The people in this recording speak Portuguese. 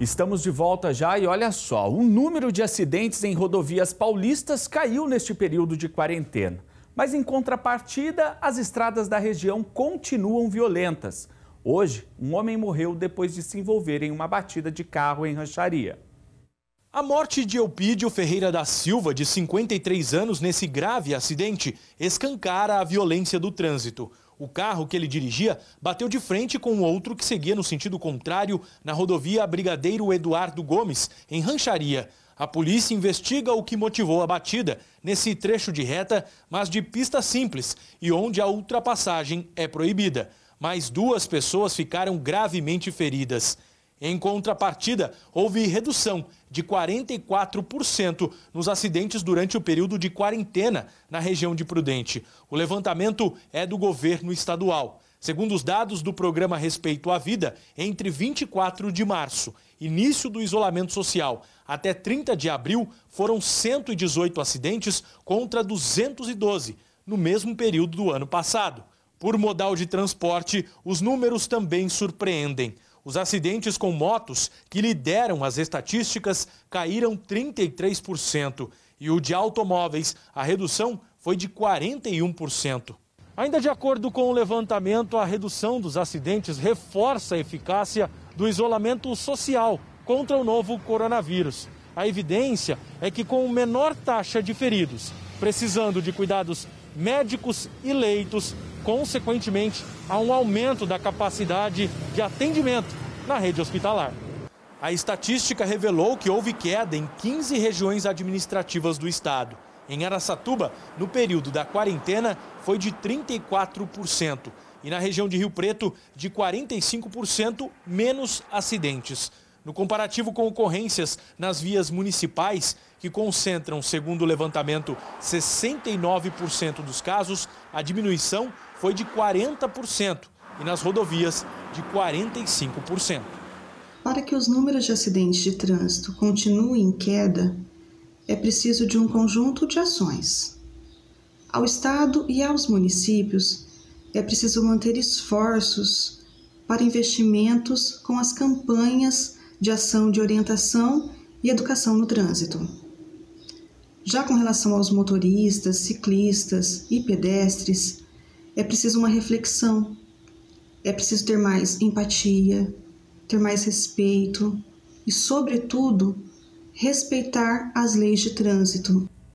Estamos de volta já e olha só, o número de acidentes em rodovias paulistas caiu neste período de quarentena. Mas em contrapartida, as estradas da região continuam violentas. Hoje, um homem morreu depois de se envolver em uma batida de carro em rancharia. A morte de Eupídio Ferreira da Silva, de 53 anos, nesse grave acidente, escancara a violência do trânsito. O carro que ele dirigia bateu de frente com outro que seguia no sentido contrário na rodovia Brigadeiro Eduardo Gomes, em Rancharia. A polícia investiga o que motivou a batida nesse trecho de reta, mas de pista simples e onde a ultrapassagem é proibida. Mais duas pessoas ficaram gravemente feridas. Em contrapartida, houve redução de 44% nos acidentes durante o período de quarentena na região de Prudente. O levantamento é do governo estadual. Segundo os dados do programa Respeito à Vida, entre 24 de março, início do isolamento social, até 30 de abril, foram 118 acidentes contra 212 no mesmo período do ano passado. Por modal de transporte, os números também surpreendem. Os acidentes com motos, que lideram as estatísticas, caíram 33% e o de automóveis, a redução foi de 41%. Ainda de acordo com o levantamento, a redução dos acidentes reforça a eficácia do isolamento social contra o novo coronavírus. A evidência é que, com menor taxa de feridos precisando de cuidados médicos e leitos, consequentemente a um aumento da capacidade de atendimento na rede hospitalar. A estatística revelou que houve queda em 15 regiões administrativas do estado. Em Araçatuba, no período da quarentena, foi de 34% e na região de Rio Preto, de 45% menos acidentes. No comparativo com ocorrências nas vias municipais, que concentram, segundo o levantamento, 69% dos casos, a diminuição foi de 40% e nas rodovias de 45%. Para que os números de acidentes de trânsito continuem em queda, é preciso de um conjunto de ações. Ao Estado e aos municípios, é preciso manter esforços para investimentos com as campanhas de ação de orientação e educação no trânsito. Já com relação aos motoristas, ciclistas e pedestres, é preciso uma reflexão, é preciso ter mais empatia, ter mais respeito e, sobretudo, respeitar as leis de trânsito.